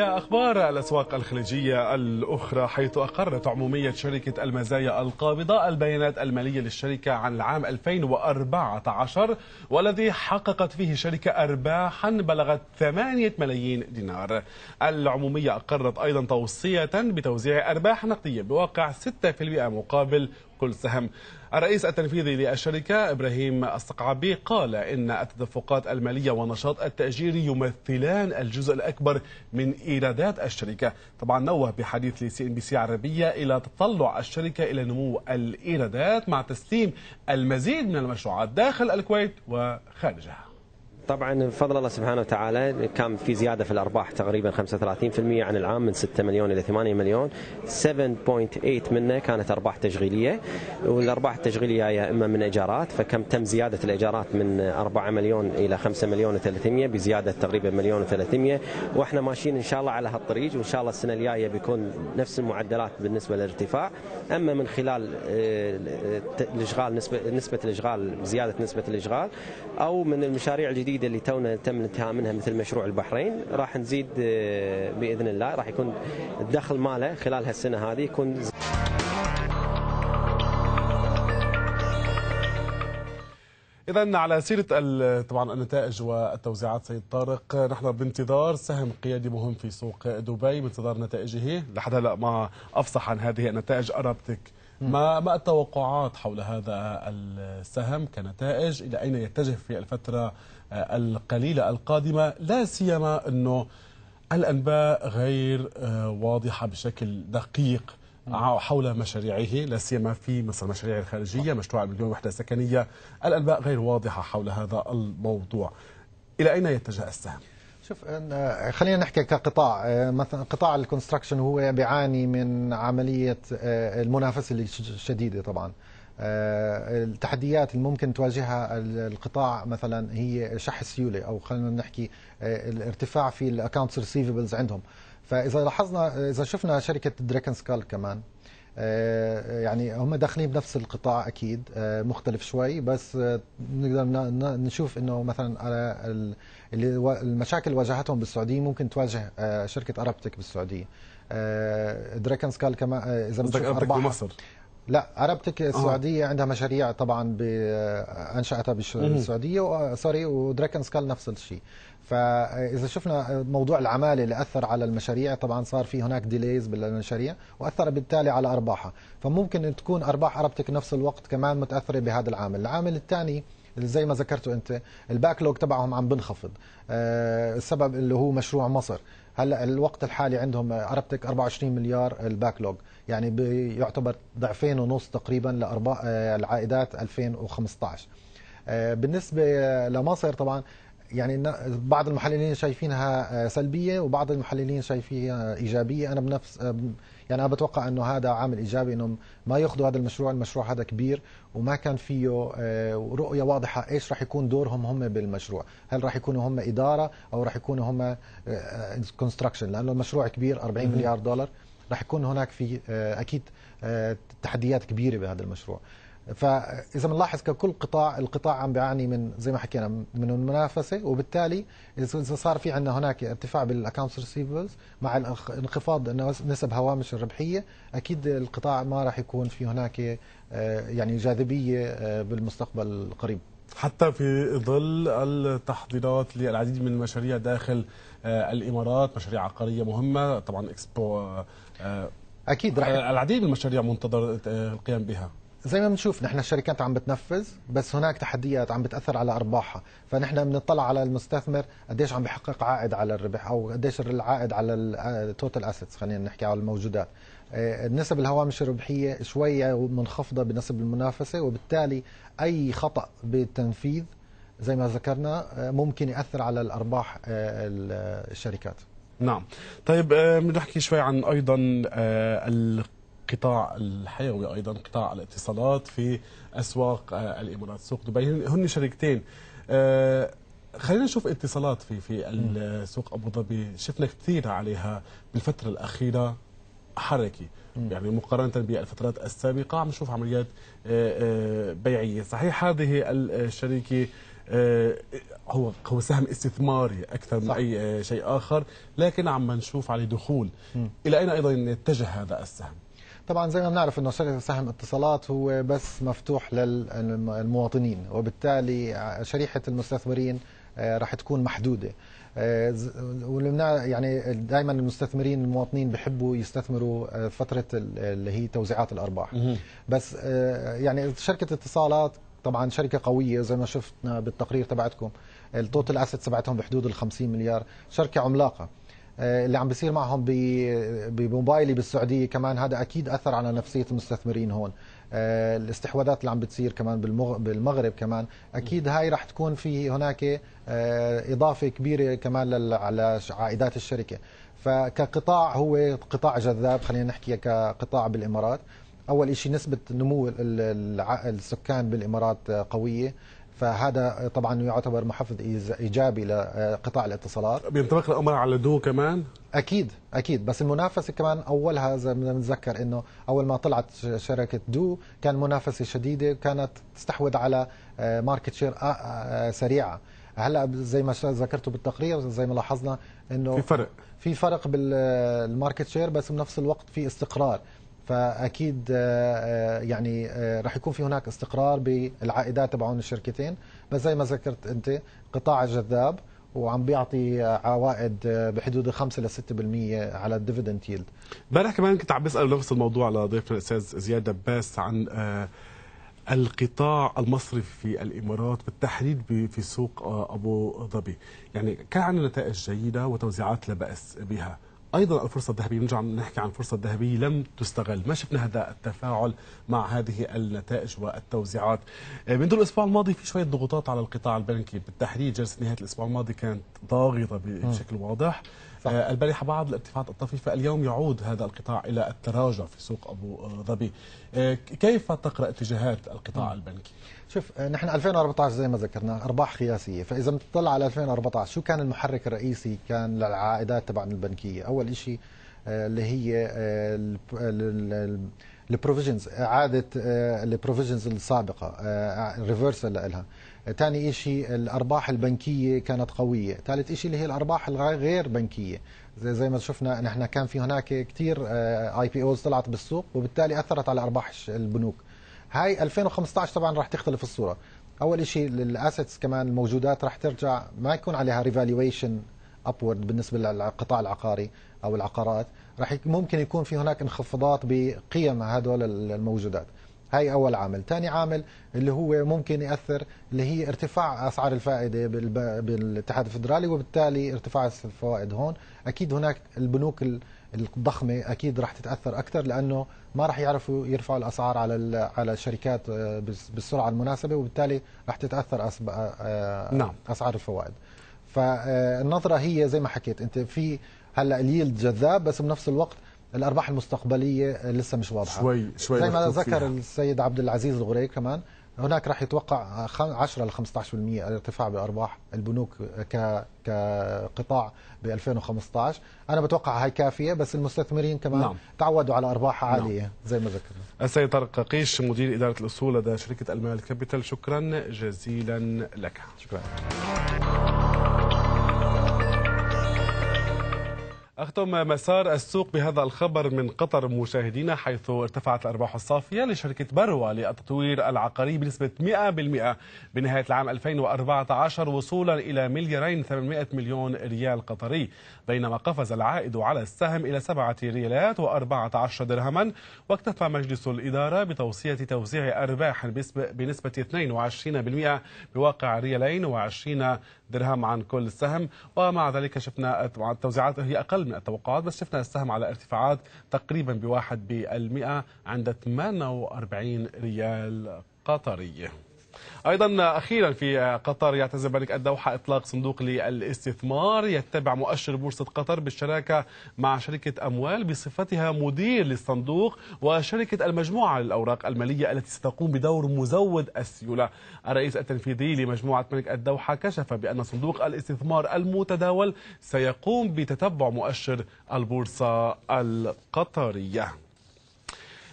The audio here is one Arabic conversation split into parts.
إلى أخبار الأسواق الخليجية الأخرى حيث أقرت عمومية شركة المزايا القابضة البيانات المالية للشركة عن العام 2014 والذي حققت فيه الشركة أرباحا بلغت 8 ملايين دينار العمومية أقرت أيضا توصية بتوزيع أرباح نقدية بواقع 6% مقابل كل سهم الرئيس التنفيذي للشركة إبراهيم الصقعبي قال إن التدفقات المالية ونشاط التأجير يمثلان الجزء الأكبر من إيرادات الشركة طبعا نوه بحديث لسي إن بي سي عربية إلى تطلع الشركة إلى نمو الإيرادات مع تسليم المزيد من المشروعات داخل الكويت وخارجها طبعا بفضل الله سبحانه وتعالى كان في زياده في الارباح تقريبا 35% عن العام من 6 مليون الى 8 مليون 7.8 منه كانت ارباح تشغيليه والارباح التشغيليه يا اما من ايجارات فكم تم زياده الايجارات من 4 مليون الى 5 مليون و300 بزياده تقريبا مليون و300 واحنا ماشيين ان شاء الله على هالطريق وان شاء الله السنه الجايه بيكون نفس المعدلات بالنسبه للارتفاع اما من خلال آه، آه، الاشغال نسبه نسبه الاشغال زياده نسبه الاشغال او من المشاريع الجديده الجديده اللي تونا تم الانتهاء منها مثل مشروع البحرين راح نزيد آه، باذن الله راح يكون الدخل ماله خلال هالسنه هذه يكون إذا على سيرة طبعا النتائج والتوزيعات سيد طارق نحن بانتظار سهم قيادي مهم في سوق دبي بانتظار نتائجه لحد هلا ما أفصح عن هذه النتائج أرابتك ما ما التوقعات حول هذا السهم كنتائج إلى أين يتجه في الفترة آه، القليلة القادمة لا سيما أنه الأنباء غير آه، واضحة بشكل دقيق حول مشاريعه لا سيما في مصر المشاريع الخارجية مشروع مليون وحدة سكنية الأنباء غير واضحة حول هذا الموضوع إلى أين يتجه السهم؟ شوف آه، خلينا نحكي كقطاع مثلا قطاع الكونستراكشن هو بيعاني من عمليه المنافسه الشديده طبعا آه، التحديات اللي ممكن تواجهها القطاع مثلا هي شح السيوله او خلينا نحكي آه، الارتفاع في الاكونتس ريسيفبلز عندهم فاذا لاحظنا اذا شفنا شركه سكال كمان آه، يعني هم داخلين بنفس القطاع اكيد مختلف شوي بس نقدر نشوف انه مثلا على المشاكل اللي واجهتهم بالسعوديه ممكن تواجه شركه ارابتك بالسعوديه سكال كمان اذا بنشوف ارباح بمصر لا اربتك آه. السعوديه آه. عندها مشاريع طبعا آه، انشاتها بالسعوديه ودراكن سكال نفس الشيء فاذا شفنا موضوع العماله اللي اثر على المشاريع طبعا صار في هناك ديليز بالمشاريع واثر بالتالي على ارباحها فممكن تكون ارباح اربتك نفس الوقت كمان متاثره بهذا العامل العامل الثاني زي ما ذكرته انت الباكلوج تبعهم عم بنخفض آه، السبب اللي هو مشروع مصر هلا الوقت الحالي عندهم اربتك 24 مليار الباكلوج يعني يعتبر ضعفين ونص تقريبا لأرباح العائدات آه، 2015 آه، بالنسبة لمصر طبعا يعني بعض المحللين شايفينها آه، سلبية وبعض المحللين شايفينها إيجابية أنا بنفس يعني أنا بتوقع أنه هذا عامل إيجابي أنه ما ياخذوا هذا المشروع المشروع هذا كبير وما كان فيه رؤية واضحة إيش راح يكون دورهم هم بالمشروع هل راح يكونوا هم إدارة أو راح يكونوا هم كونستراكشن لأنه المشروع كبير 40 مليار دولار راح يكون هناك في آه، اكيد آه، تحديات كبيره بهذا المشروع فاذا بنلاحظ ككل قطاع القطاع عم بيعاني من زي ما حكينا من المنافسه وبالتالي اذا صار في عندنا هناك ارتفاع بالاكونتس ريسيفبلز مع انخفاض نسب هوامش الربحيه اكيد القطاع ما راح يكون في هناك آه، يعني جاذبيه بالمستقبل القريب حتى في ظل التحضيرات للعديد من المشاريع داخل آه، الامارات مشاريع عقاريه مهمه طبعا اكسبو آه، آه، اكيد رح العديد من المشاريع منتظر القيام بها زي ما بنشوف نحن الشركات عم بتنفذ بس هناك تحديات عم بتاثر على ارباحها فنحن بنطلع على المستثمر قديش عم بحقق عائد على الربح او قديش العائد على التوتال اسيتس خلينا نحكي على الموجودات آه، النسب الهوامش الربحية شوية منخفضة بنسب المنافسة وبالتالي أي خطأ بالتنفيذ زي ما ذكرنا آه، ممكن يأثر على الأرباح آه، الشركات نعم طيب بدنا نحكي شوي عن أيضا القطاع الحيوي أيضا قطاع الاتصالات في أسواق الإمارات سوق دبي هن شركتين خلينا نشوف اتصالات في في السوق ابو ظبي شفنا كثير عليها بالفتره الاخيره حركي يعني مقارنة بالفترات السابقة عم نشوف عمليات آه، آه، بيعية صحيح هذه الشركة آه، هو هو سهم استثماري اكثر من اي شيء اخر لكن عم نشوف عليه دخول م. الى اين ايضا يتجه هذا السهم طبعا زي ما بنعرف انه شركه سهم اتصالات هو بس مفتوح للمواطنين وبالتالي شريحه المستثمرين راح تكون محدوده آه، يعني دائما المستثمرين المواطنين بحبوا يستثمروا آه، فتره اللي هي توزيعات الارباح بس آه، يعني شركه اتصالات طبعا شركه قويه زي ما شفنا بالتقرير تبعتكم التوتال اسيتس تبعتهم بحدود ال 50 مليار شركه عملاقه اللي عم بيصير معهم بموبايلي بالسعوديه كمان هذا اكيد اثر على نفسيه المستثمرين هون آه، الاستحواذات اللي عم بتصير كمان بالمغرب كمان اكيد هاي رح تكون في هناك آه، اضافه كبيره كمان على عائدات الشركه فكقطاع هو قطاع جذاب خلينا نحكي كقطاع بالامارات اول شيء نسبه نمو السكان بالامارات آه، قويه فهذا طبعا يعتبر محفز ايجابي لقطاع الاتصالات بينطبق الامر على دو كمان اكيد اكيد بس المنافسه كمان اولها زي ما بنتذكر انه اول ما طلعت شركه دو كان منافسه شديده كانت تستحوذ على ماركت آه، شير آه، آه، سريعه هلا زي ما ذكرته بالتقرير زي ما لاحظنا انه في فرق في فرق بالماركت شير بس بنفس الوقت في استقرار فاكيد آه، آه، يعني آه، رح يكون في هناك استقرار بالعائدات تبعون الشركتين بس زي ما ذكرت انت قطاع جذاب وعم بيعطي عوائد بحدود 5 ل 6% على الديفيدند ييلد امبارح كمان كنت عم بسال نفس الموضوع ضيفنا الاستاذ زياد دباس عن القطاع المصرفي في الامارات بالتحديد في سوق ابو ظبي يعني كان عندنا نتائج جيده وتوزيعات لا باس بها ايضا الفرصه الذهبيه بنرجع نحكي عن الفرصه الذهبيه لم تستغل ما شفنا هذا التفاعل مع هذه النتائج والتوزيعات آه، منذ الاسبوع الماضي في شويه ضغوطات على القطاع البنكي بالتحديد جلسه نهايه الاسبوع الماضي كانت ضاغطه بشكل واضح آه، البارحه بعض الارتفاعات الطفيفه اليوم يعود هذا القطاع الى التراجع في سوق ابو ظبي آه، كيف تقرا اتجاهات القطاع م. البنكي شوف آه، نحن 2014 زي ما ذكرنا ارباح قياسيه فاذا بتطلع على 2014 شو كان المحرك الرئيسي كان للعائدات تبعنا البنكيه اول شيء اللي هي البروفيجنز اعاده البروفيجنز السابقه ريفرسال لها ثاني شيء الأرباح البنكية كانت قوية ثالث شيء اللي هي الأرباح الغير بنكية زي, زي ما شفنا نحن كان في هناك كثير اي آه، بي اوز طلعت بالسوق وبالتالي أثرت على أرباح البنوك هاي 2015 طبعا راح تختلف الصورة أول شيء الأسيتس كمان الموجودات راح ترجع ما يكون عليها ريفالويشن ابورد بالنسبه للقطاع العقاري او العقارات راح ممكن يكون في هناك انخفاضات بقيم هذول الموجودات هاي أول عامل ثاني عامل اللي هو ممكن يأثر اللي هي ارتفاع أسعار الفائدة بالاتحاد الفدرالي وبالتالي ارتفاع الفوائد هون أكيد هناك البنوك الضخمة أكيد راح تتأثر أكثر لأنه ما راح يعرفوا يرفعوا الأسعار على على الشركات آه، بالسرعة المناسبة وبالتالي راح تتأثر آه، آه، نعم. أسعار الفوائد فالنظرة هي زي ما حكيت أنت في هلا اليلد جذاب بس بنفس الوقت الارباح المستقبليه لسه مش واضحه شوي شوي زي ما ذكر فيها. السيد عبد العزيز الغري كمان هناك راح يتوقع 10 ل 15% ارتفاع بارباح البنوك ك كقطاع ب 2015 انا بتوقع هاي كافيه بس المستثمرين كمان نعم. تعودوا على ارباح نعم. عاليه نعم. زي ما ذكرنا السيد طارق ققيش مدير اداره الاصول لدى شركه المال كابيتال شكرا جزيلا لك شكرا أختم مسار السوق بهذا الخبر من قطر مشاهدينا حيث ارتفعت الأرباح الصافية لشركة بروا للتطوير العقاري بنسبة 100% بنهاية العام 2014 وصولا إلى مليارين 800 مليون ريال قطري بينما قفز العائد على السهم إلى 7 ريالات و14 درهما واكتفى مجلس الإدارة بتوصية توزيع أرباح بنسبة 22% بواقع ريالين و20 درهم عن كل سهم ومع ذلك شفنا التوزيعات هي أقل من التوقعات بس شفنا السهم على ارتفاعات تقريبا بواحد بالمئة عند 48 ريال قطري ايضا اخيرا في قطر يعتز بنك الدوحه اطلاق صندوق للاستثمار يتبع مؤشر بورصه قطر بالشراكه مع شركه اموال بصفتها مدير للصندوق وشركه المجموعه للاوراق الماليه التي ستقوم بدور مزود السيوله الرئيس التنفيذي لمجموعه بنك الدوحه كشف بان صندوق الاستثمار المتداول سيقوم بتتبع مؤشر البورصه القطريه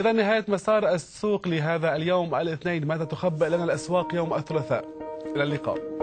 إذا نهاية مسار السوق لهذا اليوم الاثنين ماذا تخبئ لنا الأسواق يوم الثلاثاء إلى اللقاء